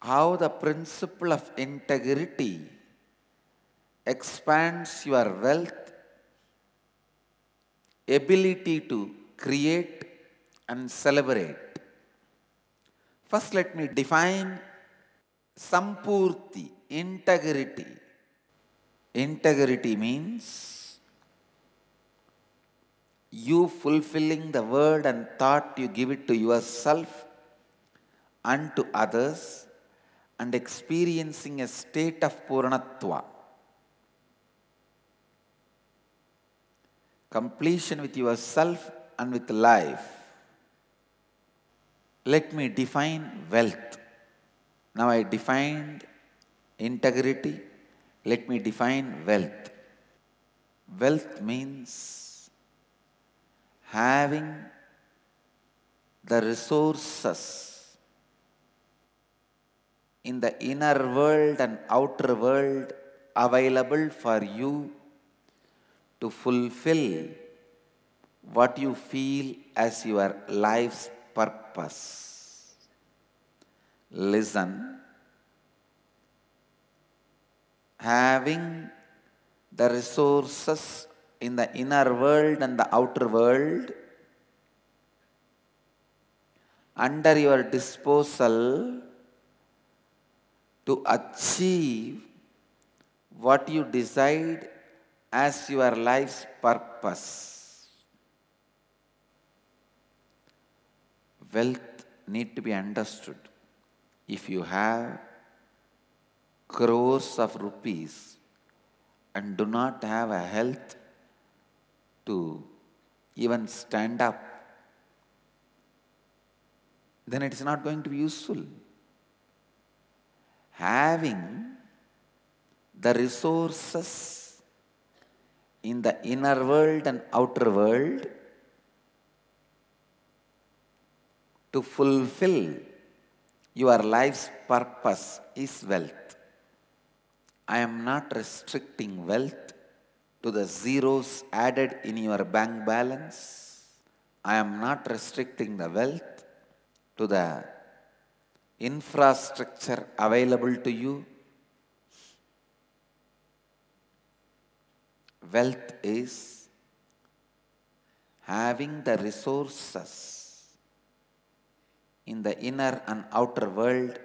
how the principle of integrity expands your wealth, ability to create and celebrate. First, let me define sampurti, integrity. Integrity means you fulfilling the word and thought you give it to yourself and to others and experiencing a state of Purnatva. Completion with yourself and with life. Let me define wealth. Now I defined integrity. Let me define wealth. Wealth means having the resources in the inner world and outer world available for you to fulfill what you feel as your life's purpose. Listen, having the resources in the inner world and the outer world under your disposal to achieve what you decide as your life's purpose. Wealth need to be understood. If you have crores of rupees and do not have a health to even stand up, then it is not going to be useful having the resources in the inner world and outer world to fulfill your life's purpose is wealth. I am not restricting wealth to the zeros added in your bank balance. I am not restricting the wealth to the infrastructure available to you, wealth is having the resources in the inner and outer world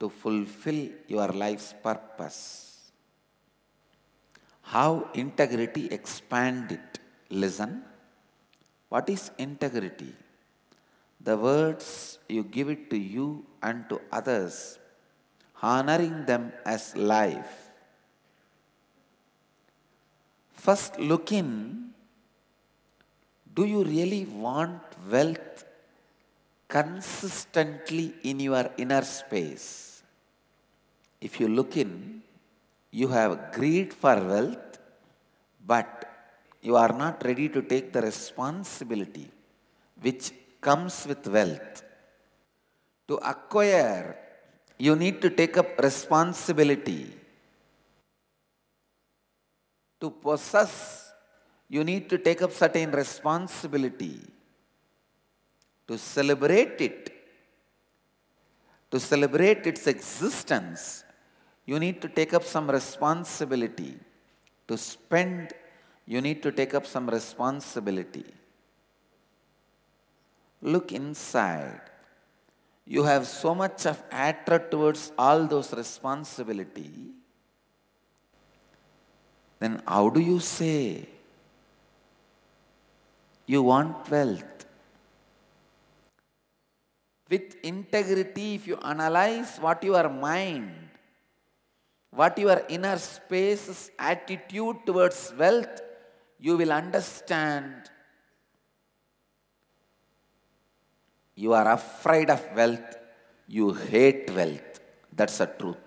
to fulfill your life's purpose. How integrity expand it? Listen. What is integrity? The words you give it to you and to others, honoring them as life. First, look in do you really want wealth consistently in your inner space? If you look in, you have greed for wealth, but you are not ready to take the responsibility which comes with wealth. To acquire, you need to take up responsibility. To possess, you need to take up certain responsibility. To celebrate it, to celebrate its existence, you need to take up some responsibility. To spend, you need to take up some responsibility. Look inside you have so much of hatred towards all those responsibility, then how do you say you want wealth? With integrity, if you analyze what your mind, what your inner space's attitude towards wealth, you will understand You are afraid of wealth. You hate wealth. That's the truth.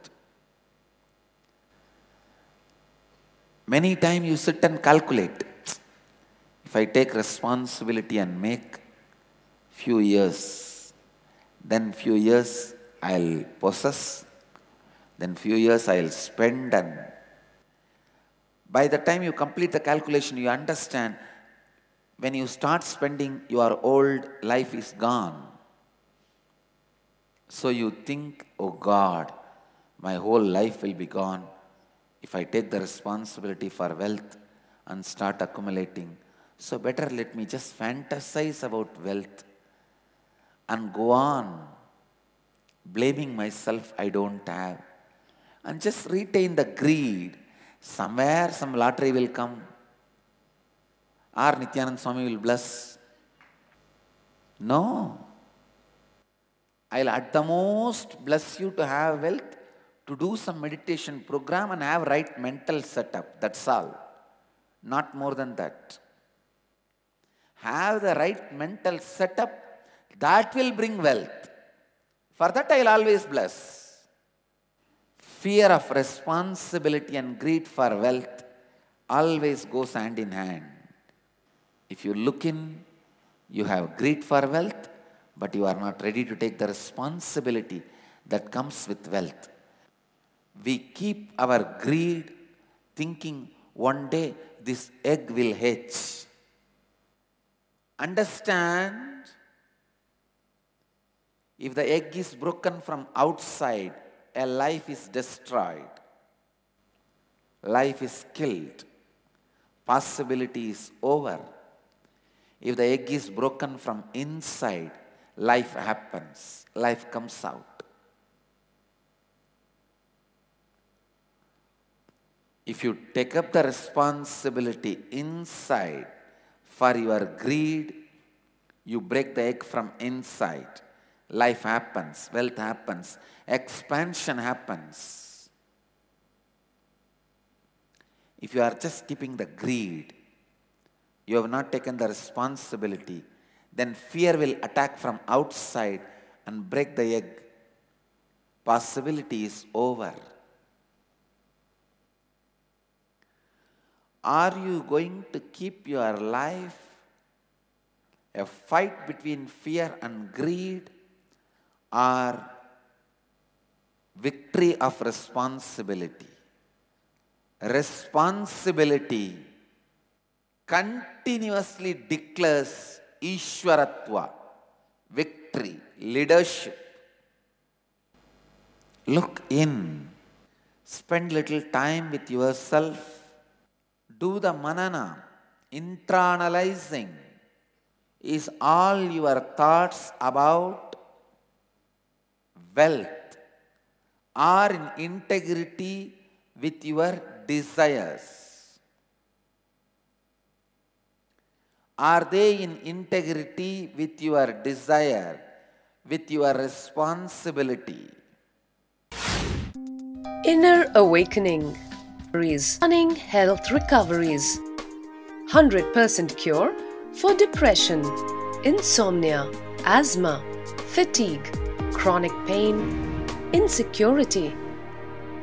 Many times you sit and calculate. If I take responsibility and make few years, then few years I'll possess, then few years I'll spend and by the time you complete the calculation, you understand when you start spending, your old life is gone. So you think, oh God, my whole life will be gone if I take the responsibility for wealth and start accumulating. So better let me just fantasize about wealth and go on blaming myself I don't have and just retain the greed. Somewhere some lottery will come. R. Nityanand Swami will bless. No. I'll at the most bless you to have wealth, to do some meditation program and have right mental setup. That's all. Not more than that. Have the right mental setup. That will bring wealth. For that I'll always bless. Fear of responsibility and greed for wealth always goes hand in hand. If you look in, you have greed for wealth, but you are not ready to take the responsibility that comes with wealth. We keep our greed thinking one day this egg will hatch. Understand, if the egg is broken from outside, a life is destroyed. Life is killed. Possibility is over. If the egg is broken from inside, life happens, life comes out. If you take up the responsibility inside for your greed, you break the egg from inside. Life happens, wealth happens, expansion happens. If you are just keeping the greed, you have not taken the responsibility, then fear will attack from outside and break the egg. Possibility is over. Are you going to keep your life a fight between fear and greed or victory of responsibility? Responsibility continuously declares Ishwaratva, victory, leadership. Look in. Spend little time with yourself. Do the manana. intra-analyzing. is all your thoughts about wealth are in integrity with your desires. Are they in integrity with your desire, with your responsibility? Inner Awakening Stunning Health Recoveries 100% cure for depression, insomnia, asthma, fatigue, chronic pain, insecurity,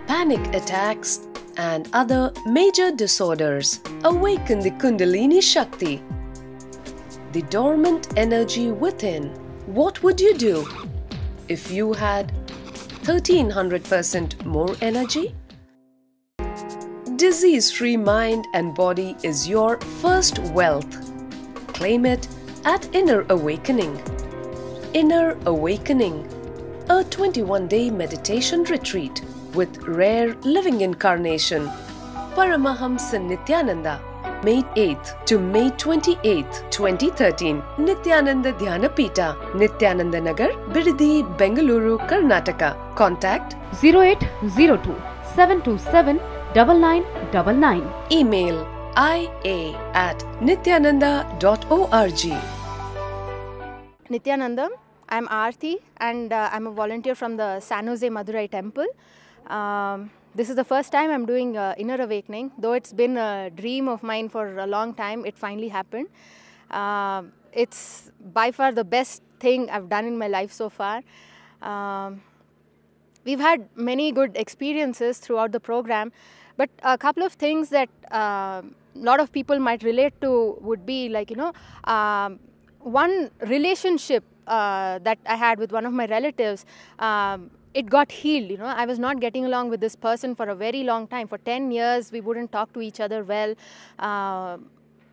panic attacks, and other major disorders. Awaken the Kundalini Shakti the dormant energy within, what would you do if you had 1300% more energy? Disease free mind and body is your first wealth. Claim it at Inner Awakening. Inner Awakening, a 21 day meditation retreat with rare living incarnation, Paramahamsa Nityananda May 8th to May 28th, 2013. Nityananda Dhyanapita, Nityananda Nagar, Birdi, Bengaluru, Karnataka. Contact 0802 727 9999. Email ia at nityananda.org. Nityananda, I'm Aarti and uh, I'm a volunteer from the San Jose Madurai Temple. Um, This is the first time I'm doing uh, Inner Awakening, though it's been a dream of mine for a long time. It finally happened. Uh, it's by far the best thing I've done in my life so far. Um, we've had many good experiences throughout the program, but a couple of things that a um, uh, lot of people might relate to would be like, you know, um, one relationship uh, that I had with one of my relatives. Um, it got healed you know i was not getting along with this person for a very long time for 10 years we wouldn't talk to each other well uh,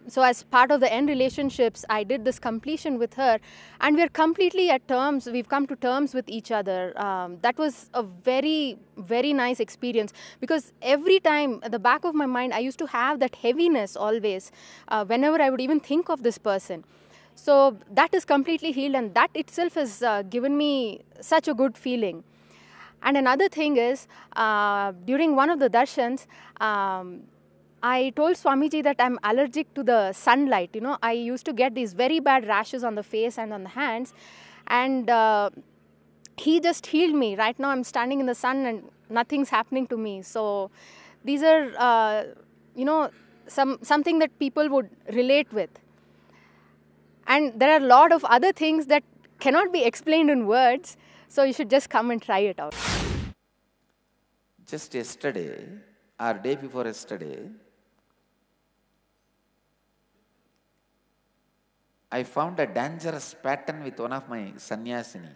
so as part of the end relationships i did this completion with her and we're completely at terms we've come to terms with each other um, that was a very very nice experience because every time at the back of my mind i used to have that heaviness always uh, whenever i would even think of this person so that is completely healed and that itself has uh, given me such a good feeling and another thing is, uh, during one of the darshans, um, I told Swamiji that I'm allergic to the sunlight. You know, I used to get these very bad rashes on the face and on the hands. And uh, he just healed me. Right now, I'm standing in the sun and nothing's happening to me. So these are, uh, you know, some, something that people would relate with. And there are a lot of other things that cannot be explained in words so you should just come and try it out. Just yesterday, or day before yesterday, I found a dangerous pattern with one of my sannyasini.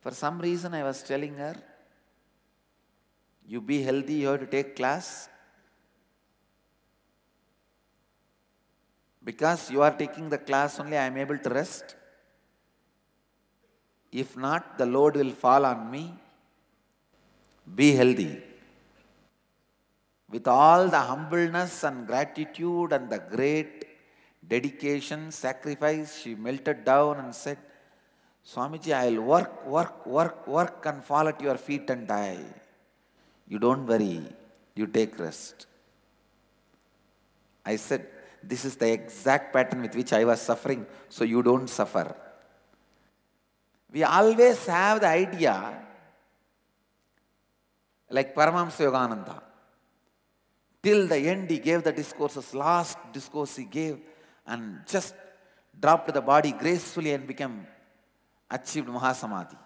For some reason, I was telling her, You be healthy, you have to take class. Because you are taking the class only, I am able to rest. If not, the load will fall on me. Be healthy. With all the humbleness and gratitude and the great dedication, sacrifice, she melted down and said, Swamiji, I'll work, work, work, work and fall at your feet and die. You don't worry, you take rest. I said, This is the exact pattern with which I was suffering, so you don't suffer we always have the idea like Paramahamsa Yogananda. Till the end, he gave the discourses, last discourse he gave, and just dropped the body gracefully and became achieved Mahasamadhi.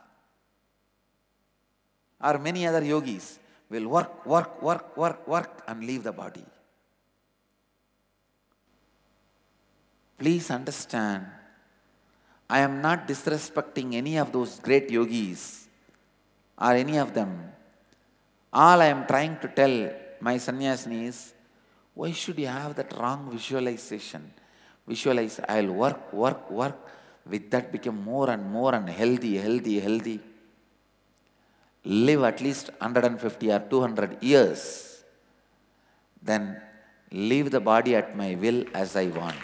Or many other yogis will work, work, work, work, work, and leave the body. Please understand I am not disrespecting any of those great yogis or any of them. All I am trying to tell my sannyasini is why should you have that wrong visualization? Visualize, I'll work, work, work. With that, become more and more and healthy, healthy, healthy. Live at least 150 or 200 years. Then leave the body at my will as I want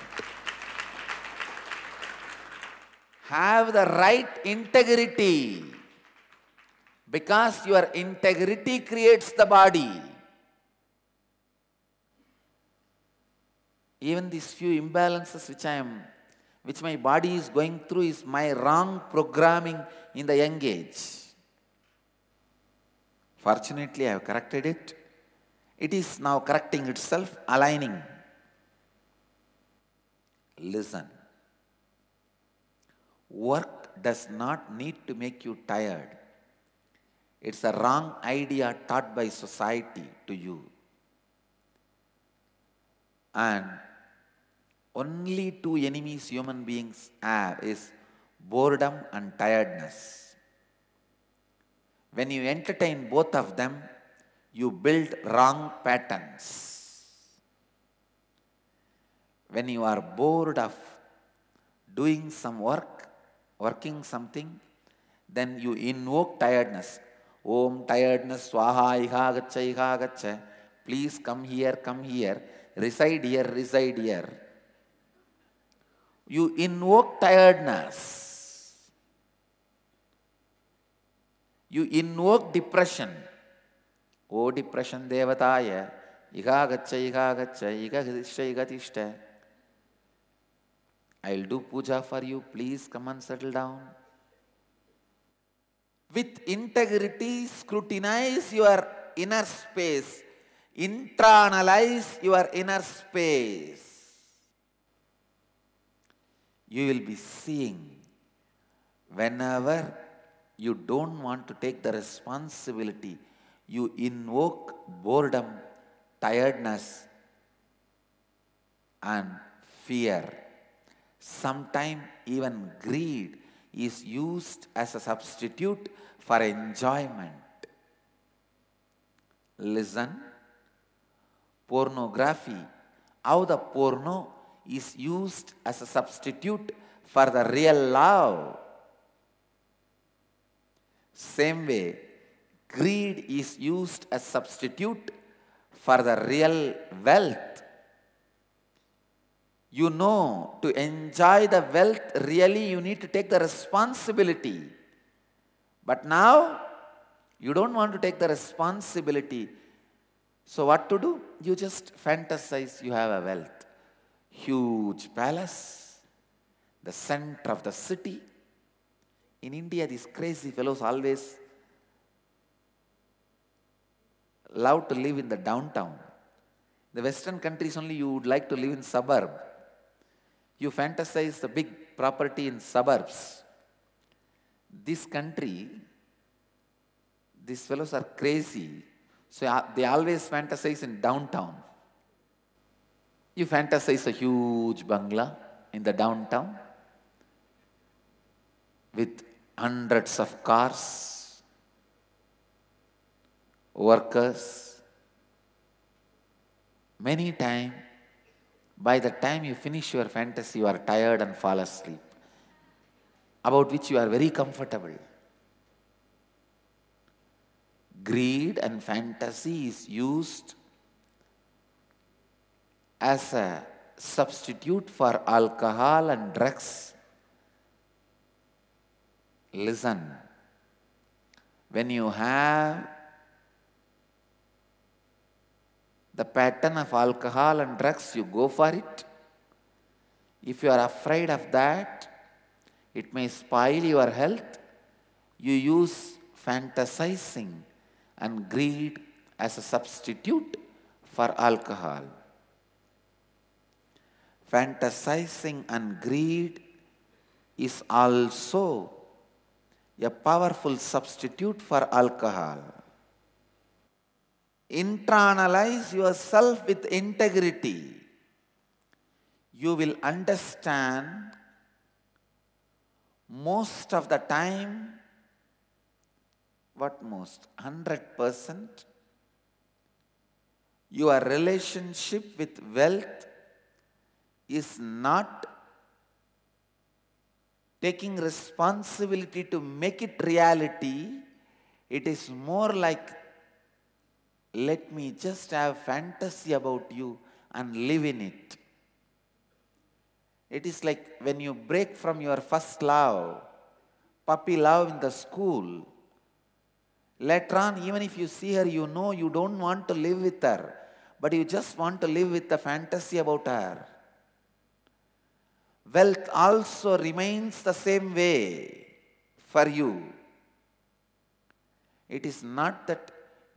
have the right integrity because your integrity creates the body. Even these few imbalances which I am, which my body is going through is my wrong programming in the young age. Fortunately, I have corrected it. It is now correcting itself, aligning. Listen. Work does not need to make you tired. It's a wrong idea taught by society to you. And only two enemies human beings have is boredom and tiredness. When you entertain both of them, you build wrong patterns. When you are bored of doing some work, working something, then you invoke tiredness. Om tiredness swaha iha gacha iha gacha. Please come here, come here. Reside here, reside here. You invoke tiredness. You invoke depression. O depression devataya. Iha gacha iha gacha. iha gacha iha tishta. I'll do puja for you. Please come and settle down. With integrity, scrutinize your inner space. intra-analyse your inner space. You will be seeing whenever you don't want to take the responsibility, you invoke boredom, tiredness, and fear. Sometimes even greed is used as a substitute for enjoyment. Listen, pornography, how the porno is used as a substitute for the real love. Same way, greed is used as substitute for the real wealth you know to enjoy the wealth really you need to take the responsibility but now you don't want to take the responsibility so what to do you just fantasize you have a wealth huge palace the center of the city in india these crazy fellows always love to live in the downtown the western countries only you would like to live in suburb you fantasize the big property in suburbs. This country, these fellows are crazy. So uh, they always fantasize in downtown. You fantasize a huge bungalow in the downtown with hundreds of cars, workers. Many times by the time you finish your fantasy, you are tired and fall asleep, about which you are very comfortable. Greed and fantasy is used as a substitute for alcohol and drugs. Listen, when you have the pattern of alcohol and drugs, you go for it. If you are afraid of that, it may spoil your health. You use fantasizing and greed as a substitute for alcohol. Fantasizing and greed is also a powerful substitute for alcohol internalize yourself with integrity. You will understand most of the time, what most? 100%. Your relationship with wealth is not taking responsibility to make it reality. It is more like let me just have fantasy about you and live in it. It is like when you break from your first love, puppy love in the school. Later on, even if you see her, you know you don't want to live with her, but you just want to live with the fantasy about her. Wealth also remains the same way for you. It is not that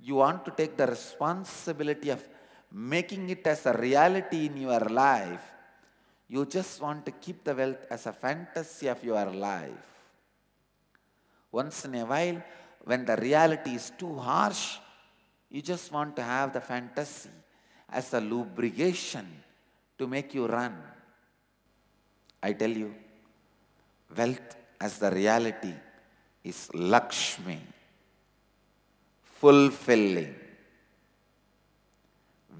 you want to take the responsibility of making it as a reality in your life, you just want to keep the wealth as a fantasy of your life. Once in a while, when the reality is too harsh, you just want to have the fantasy as a lubrication to make you run. I tell you, wealth as the reality is Lakshmi fulfilling.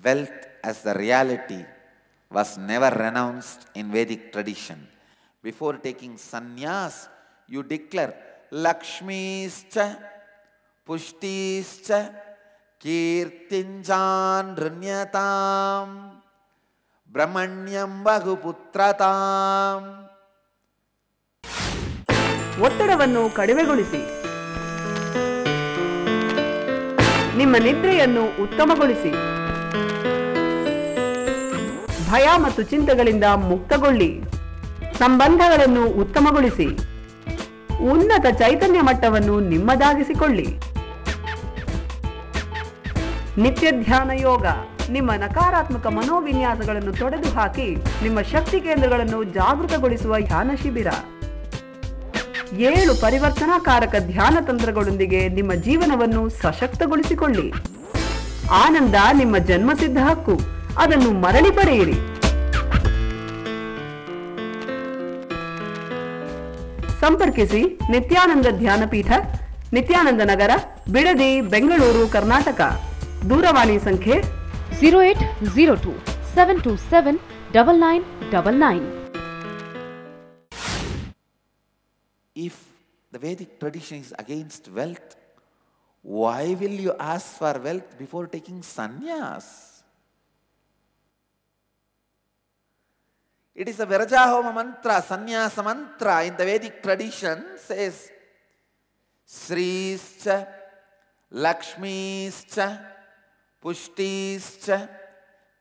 Wealth as the reality was never renounced in Vedic tradition. Before taking sannyas, you declare Lakshmischa, Pushtischa, Kirtinjan Runyatam, Brahmanyam Bahuputratam. ಒತ್ತಡವನ್ನು ಕಡಿಮೆಗೊಳಿಸಿ ನಿಮ್ಮ ನಿದ್ರೆಯನ್ನು ಉತ್ತಮಗೊಳಿಸಿ ಭಯ ಮತ್ತು ಚಿಂತೆಗಳಿಂದ ಮುಕ್ತಗೊಳ್ಳಿ ಸಂಬಂಧಗಳನ್ನು ಉತ್ತಮಗೊಳಿಸಿ ಉನ್ನತ ಚೈತನ್ಯ ಮಟ್ಟವನ್ನು ನಿಮ್ಮದಾಗಿಸಿಕೊಳ್ಳಿ ನಿತ್ಯ ಧ್ಯಾನ ಯೋಗ ನಿಮ್ಮ ನಕಾರಾತ್ಮಕ ಮನೋವಿನ್ಯಾಸಗಳನ್ನು ತೊಡೆದುಹಾಕಿ ಹಾಕಿ ನಿಮ್ಮ ಶಕ್ತಿ ಕೇಂದ್ರಗಳನ್ನು ಜಾಗೃತಗೊಳಿಸುವ ಧ್ಯಾನ ಶಿಬಿರ ಏಳು ಪರಿವರ್ತನಾಕಾರಕ ಧ್ಯಾನ ತಂತ್ರಗಳೊಂದಿಗೆ ನಿಮ್ಮ ಜೀವನವನ್ನು ಸಶಕ್ತಗೊಳಿಸಿಕೊಳ್ಳಿ ಆನಂದ ನಿಮ್ಮ ಜನ್ಮಸಿದ್ಧ ಹಕ್ಕು ಅದನ್ನು ಮರಳಿ ಪಡೆಯಿರಿ ಸಂಪರ್ಕಿಸಿ ನಿತ್ಯಾನಂದ ಧ್ಯಾನಪೀಠ ನಿತ್ಯಾನಂದ ನಗರ ಬಿಡದಿ ಬೆಂಗಳೂರು ಕರ್ನಾಟಕ ದೂರವಾಣಿ ಸಂಖ್ಯೆ zero eight zero two seven two seven double nine double nine if the Vedic tradition is against wealth, why will you ask for wealth before taking sannyas? It is a Virajahoma mantra, sannyasa mantra in the Vedic tradition says, Srischa, Lakshmischa, Pushtischa,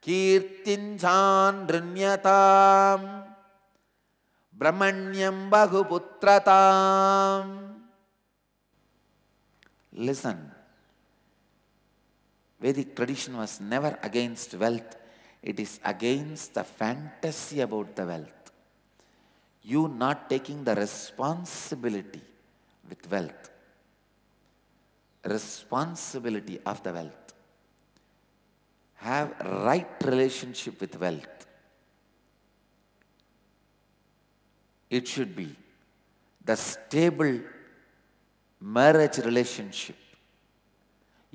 Kirtinjan Rinyatam. Brahmanyam Bahuputratam. Listen, Vedic tradition was never against wealth. It is against the fantasy about the wealth. You not taking the responsibility with wealth. Responsibility of the wealth. Have right relationship with wealth. it should be the stable marriage relationship.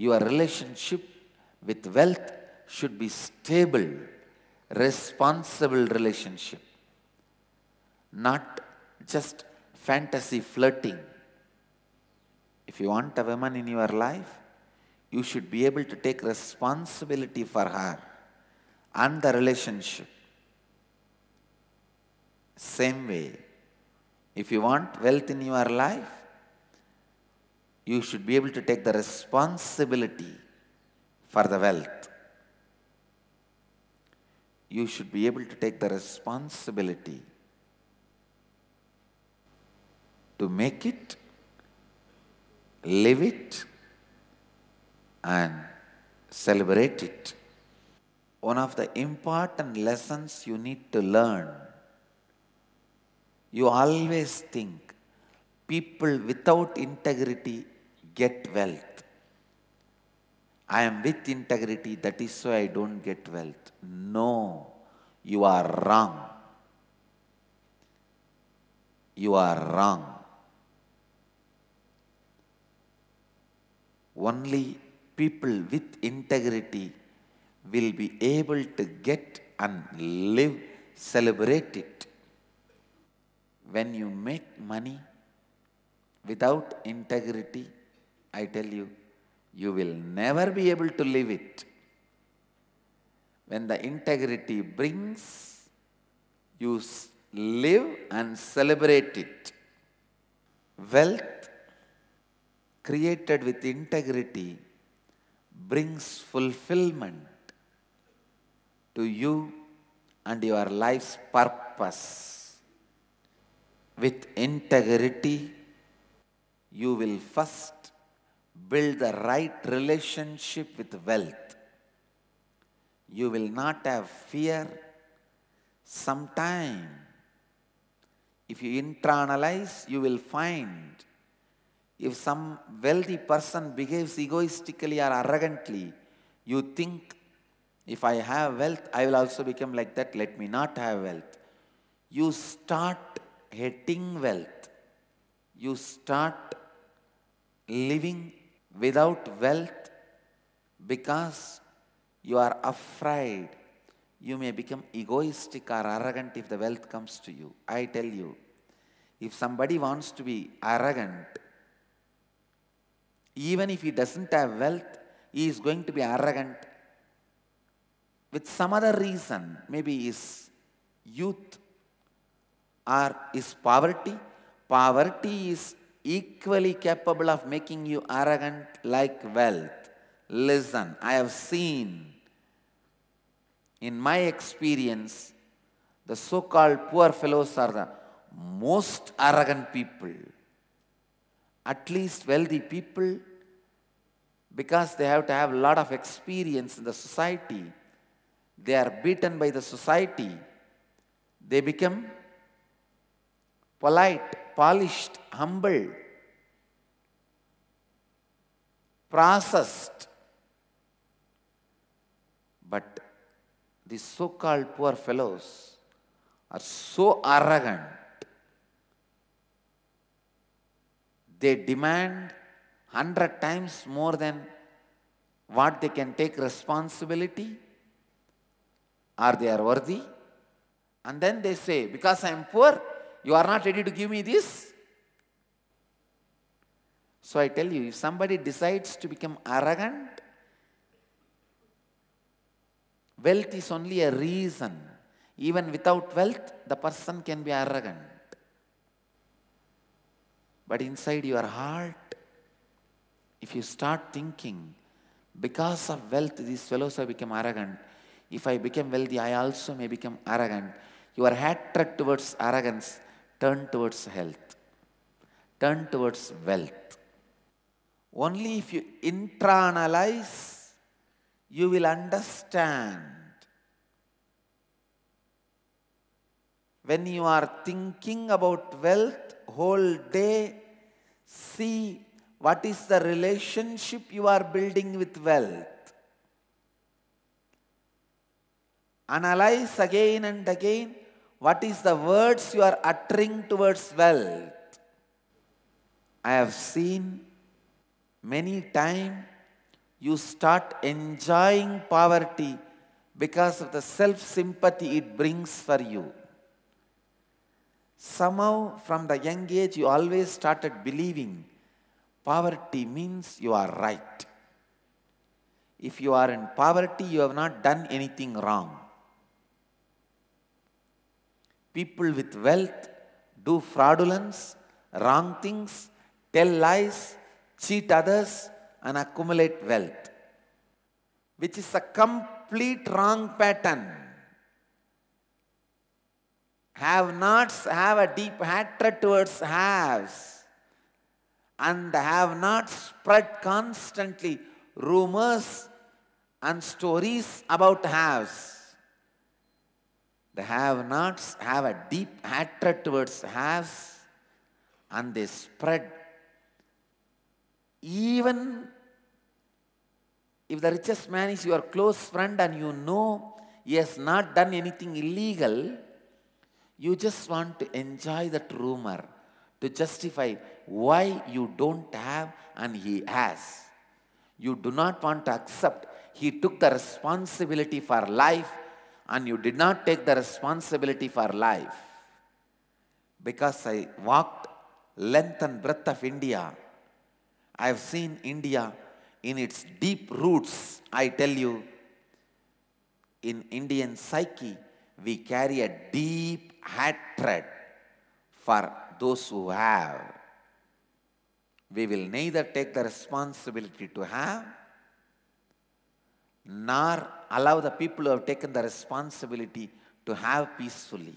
Your relationship with wealth should be stable, responsible relationship. Not just fantasy flirting. If you want a woman in your life, you should be able to take responsibility for her and the relationship. Same way, if you want wealth in your life, you should be able to take the responsibility for the wealth. You should be able to take the responsibility to make it, live it, and celebrate it. One of the important lessons you need to learn you always think people without integrity get wealth. I am with integrity, that is why I don't get wealth. No, you are wrong. You are wrong. Only people with integrity will be able to get and live, celebrate it when you make money without integrity, I tell you, you will never be able to live it. When the integrity brings, you live and celebrate it. Wealth created with integrity brings fulfillment to you and your life's purpose with integrity, you will first build the right relationship with wealth. You will not have fear. Sometime, if you internalize, you will find if some wealthy person behaves egoistically or arrogantly, you think, if I have wealth, I will also become like that. Let me not have wealth. You start getting wealth. You start living without wealth because you are afraid you may become egoistic or arrogant if the wealth comes to you. I tell you, if somebody wants to be arrogant, even if he doesn't have wealth, he is going to be arrogant with some other reason. Maybe his youth or is poverty. Poverty is equally capable of making you arrogant like wealth. Listen, I have seen in my experience, the so called poor fellows are the most arrogant people. At least wealthy people, because they have to have a lot of experience in the society, they are beaten by the society, they become polite, polished, humble, processed. But these so called poor fellows are so arrogant, they demand 100 times more than what they can take responsibility Are they are worthy. And then they say, because I am poor, you are not ready to give me this? So I tell you, if somebody decides to become arrogant, wealth is only a reason. Even without wealth, the person can be arrogant. But inside your heart, if you start thinking, because of wealth, these fellows have become arrogant. If I become wealthy, I also may become arrogant. Your hatred towards arrogance turn towards health, turn towards wealth. Only if you intra-analyze, you will understand. When you are thinking about wealth whole day, see what is the relationship you are building with wealth. Analyze again and again what is the words you are uttering towards wealth? I have seen many times you start enjoying poverty because of the self sympathy it brings for you. Somehow, from the young age, you always started believing poverty means you are right. If you are in poverty, you have not done anything wrong. People with wealth do fraudulence, wrong things, tell lies, cheat others, and accumulate wealth, which is a complete wrong pattern. Have nots have a deep hatred towards haves, and have nots spread constantly rumors and stories about haves. The have nots have a deep hatred towards haves and they spread. Even if the richest man is your close friend and you know he has not done anything illegal, you just want to enjoy that rumor to justify why you don't have and he has. You do not want to accept. He took the responsibility for life and you did not take the responsibility for life. Because I walked length and breadth of India, I have seen India in its deep roots, I tell you, in Indian psyche, we carry a deep hatred for those who have. We will neither take the responsibility to have nor allow the people who have taken the responsibility to have peacefully.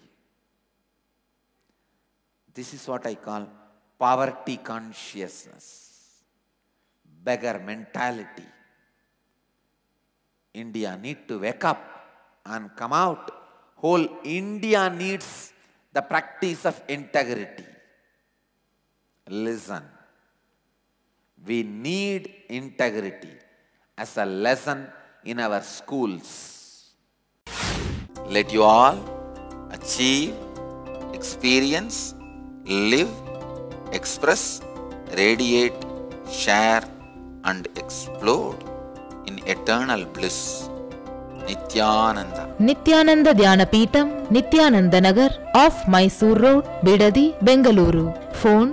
This is what I call poverty consciousness, beggar mentality. India need to wake up and come out. Whole India needs the practice of integrity. Listen, we need integrity as a lesson in our schools. Let you all achieve, experience, live, express, radiate, share, and explore in eternal bliss. Nityananda. Nityananda Dhyanapeetam, Nityananda Nagar, off Mysore Road, Bidadi, Bengaluru. Phone